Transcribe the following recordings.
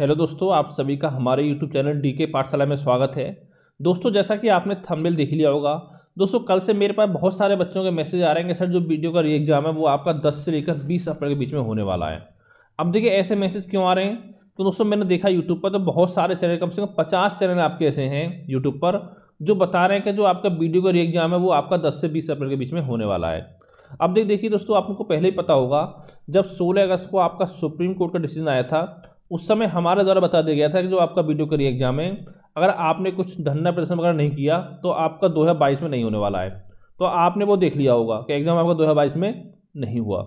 Hello दोस्तों आप सभी का हमारे यूट्यूब चैनल डी के पाठशाला में स्वागत है दोस्तों जैसा कि आपने थंबनेल देख लिया होगा दोस्तों कल से मेरे पास बहुत सारे बच्चों के मैसेज आ रहे हैं कि सर जो वीडियो का री एग्ज़ाम है वो आपका 10 से लेकर 20 अप्रैल के बीच में होने वाला है अब देखिए ऐसे मैसेज क्यों आ रहे हैं तो दोस्तों मैंने देखा यूट्यूब पर तो बहुत सारे चैनल कम से कम पचास चैनल आपके ऐसे हैं यूट्यूब पर जो बता रहे हैं कि जो आपका वीडियो का री एग्ज़ाम है वो आपका दस से बीस अप्रैल के बीच में होने वाला है अब देख देखिए दोस्तों आपको पहले ही पता होगा जब सोलह अगस्त को आपका सुप्रीम कोर्ट का डिसीजन आया था उस समय हमारे द्वारा बता दिया गया था कि जो आपका वीडियो करी एग्जाम है अगर आपने कुछ धरना प्रदर्शन वगैरह नहीं किया तो आपका दो में नहीं होने वाला है तो आपने वो देख लिया होगा कि एग्ज़ाम आपका दो में नहीं हुआ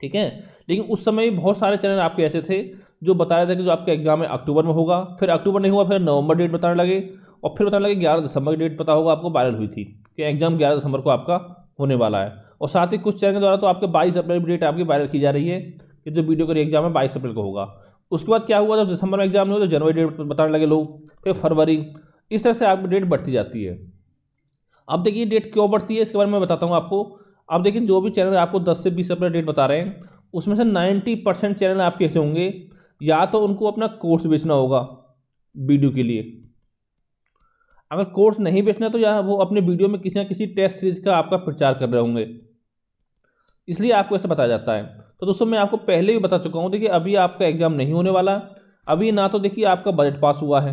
ठीक है लेकिन उस समय बहुत सारे चैनल आपके ऐसे थे जो बता रहे थे कि जो आपका एग्ज़ाम है अक्टूबर में होगा फिर अक्टूबर नहीं हुआ फिर नवंबर डेट बताने लगे और फिर बताने लगे ग्यारह दिसंबर की डेट पता होगा आपको वायरल हुई थी कि एग्ज़ाम ग्यारह दिसंबर को आपका होने वाला है और साथ ही कुछ चैनल के द्वारा तो आपके बाईस अप्रैल की डेट आपकी वायरल की जा रही है कि जो वीडियो का एग्ज़ाम है बाईस अप्रैल को होगा उसके बाद क्या हुआ जब दिसंबर में एग्जाम हुआ तो जनवरी डेट बताने लगे लोग फिर फरवरी इस तरह से आपकी डेट बढ़ती जाती है अब देखिए डेट क्यों बढ़ती है इसके बारे में बताता हूँ आपको अब देखिए जो भी चैनल आपको दस से बीस अप्रैल डेट बता रहे हैं उसमें से नाइन्टी परसेंट चैनल आपके ऐसे होंगे या तो उनको अपना कोर्स बेचना होगा वीडियो के लिए अगर कोर्स नहीं बेचना तो या वो अपने वीडियो में किसी ना किसी टेस्ट सीरीज का आपका प्रचार कर रहे होंगे इसलिए आपको ऐसा बताया जाता है तो दोस्तों मैं आपको पहले भी बता चुका हूँ देखिए अभी आपका एग्जाम नहीं होने वाला अभी ना तो देखिए आपका बजट पास हुआ है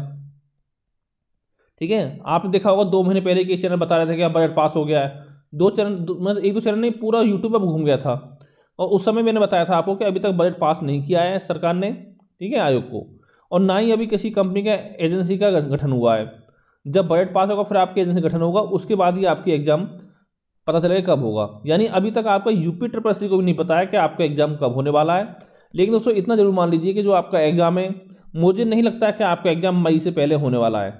ठीक है आपने देखा होगा दो महीने पहले के चैनल बता रहे थे कि बजट पास हो गया है दो चैनल मतलब एक दो चैनल नहीं पूरा यूट्यूब पर घूम गया था और उस समय मैंने बताया था आपको कि अभी तक बजट पास नहीं किया है सरकार ने ठीक है आयोग को और ना ही अभी किसी कंपनी का एजेंसी का गठन हुआ है जब बजट पास होगा फिर आपकी एजेंसी गठन होगा उसके बाद ही आपकी एग्ज़ाम पता चलेगा कब होगा यानी अभी तक आपका यूपी ट्रिपल सी को भी नहीं पता है कि आपका एग्जाम कब होने वाला है लेकिन दोस्तों इतना जरूर मान लीजिए कि जो आपका एग्जाम है मुझे नहीं लगता है कि आपका एग्जाम मई से पहले होने वाला है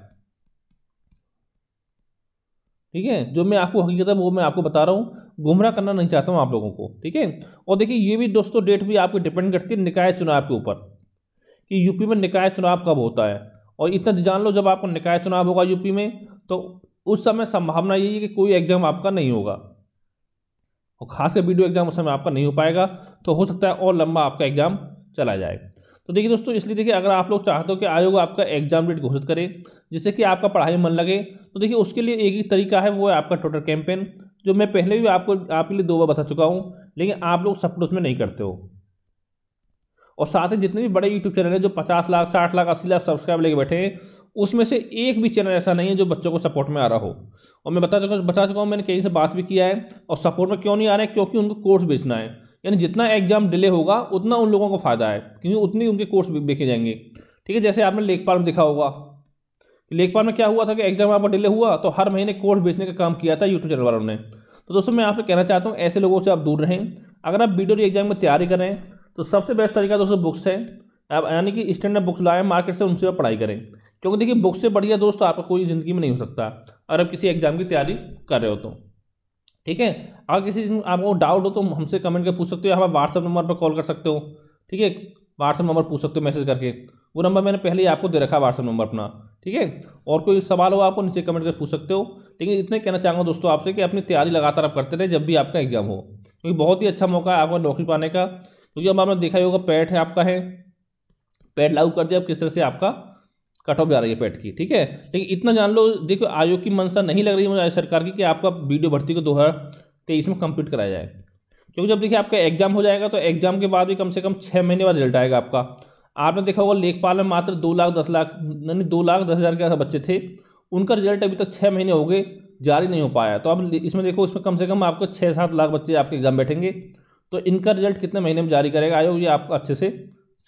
ठीक है जो मैं आपको हकीकत है वो मैं आपको बता रहा हूँ गुमराह करना नहीं चाहता हूँ आप लोगों को ठीक है और देखिए ये भी दोस्तों डेट भी आपको डिपेंड करती है निकाय चुनाव के ऊपर कि यूपी में निकाय चुनाव कब होता है और इतना जान लो जब आपको निकाय चुनाव होगा यूपी में तो उस समय संभावना यही है कि कोई एग्जाम आपका नहीं होगा और खासकर वीडियो एग्जाम उस समय आपका नहीं हो पाएगा तो हो सकता है और लंबा आपका एग्जाम चला जाए तो देखिए दोस्तों इसलिए देखिए अगर आप लोग चाहते हो कि आयोग आपका एग्जाम डेट घोषित करे जिससे कि आपका पढ़ाई मन लगे तो देखिए उसके लिए एक ही तरीका है वो है आपका ट्विटर कैंपेन जो मैं पहले भी आपको आपके लिए दो बार बता चुका हूँ लेकिन आप लोग सपोर्ट उसमें नहीं करते हो और साथ ही जितने भी बड़े यूट्यूब चैनल हैं जो पचास लाख साठ लाख अस्सी लाख सब्सक्राइब लेके बैठे हैं उसमें से एक भी चैनल ऐसा नहीं है जो बच्चों को सपोर्ट में आ रहा हो और मैं बता चुका बता चुका हूँ मैंने कहीं से बात भी किया है और सपोर्ट में क्यों नहीं आ रहे हैं क्योंकि उनको कोर्स बेचना है यानी जितना एग्जाम डिले होगा उतना उन लोगों को फ़ायदा है क्योंकि उतनी उनके कोर्स बेचे जाएंगे ठीक है जैसे आपने लेखपाल में दिखा होगा लेखपाल में क्या हुआ था कि एग्जाम आपका डिले हुआ तो हर महीने कोर्स बेचने का काम किया था यूट्यूब चैनल वालों ने तो दोस्तों मैं आपसे कहना चाहता हूँ ऐसे लोगों से आप दूर रहें अगर आप डी एग्जाम e में तैयारी करें तो सबसे बेस्ट तरीका दोस्तों बुक्स है आप यानी कि स्टैंडर्ड बुक्स लाएँ मार्केट से उनसे आप पढ़ाई करें क्योंकि देखिए बुक से बढ़िया दोस्त तो आपका कोई ज़िंदगी में नहीं हो सकता अगर आप किसी एग्जाम की तैयारी कर रहे हो तो ठीक है अगर किसी आपको डाउट हो तो हमसे कमेंट कर पूछ सकते हो हमारे व्हाट्सअप नंबर पर कॉल कर सकते हो ठीक है व्हाट्सअप नंबर पूछ सकते हो मैसेज करके वो नंबर मैंने पहले ही आपको दे रखा है व्हाट्सअप नंबर अपना ठीक है और कोई सवाल हो आपको नीचे कमेंट कर पूछ सकते हो लेकिन इतने कहना चाहूँगा दोस्तों आपसे कि अपनी तैयारी लगातार आप करते रहे जब भी आपका एग्जाम हो क्योंकि बहुत ही अच्छा मौका है आपका नौकरी पाने का क्योंकि अब आपने देखा ही होगा पैट है आपका है पैट लागू कर दिया अब किस तरह से आपका कट ऑफ जा रही है पेट की ठीक है लेकिन इतना जान लो देखो आयोग की मंशा नहीं लग रही है मुझे सरकार की कि आपका वीडियो भर्ती को दो हज़ार तेईस में कंप्लीट कराया जाए क्योंकि जब देखिए आपका एग्जाम हो जाएगा तो एग्जाम के बाद भी कम से कम छः महीने बाद रिजल्ट आएगा आपका आपने देखा होगा लेखपाल में मात्र दो लाख दस लाख यानी दो लाख दस हज़ार के बच्चे थे उनका रिजल्ट अभी तक छः महीने हो गए जारी नहीं हो पाया तो अब इसमें देखो इसमें कम से कम आपको छः सात लाख बच्चे आपके एग्ज़ाम बैठेंगे तो इनका रिजल्ट कितने महीने में जारी करेगा आयोग ये आप अच्छे से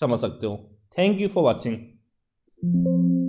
समझ सकते हो thank you for watching Thank you.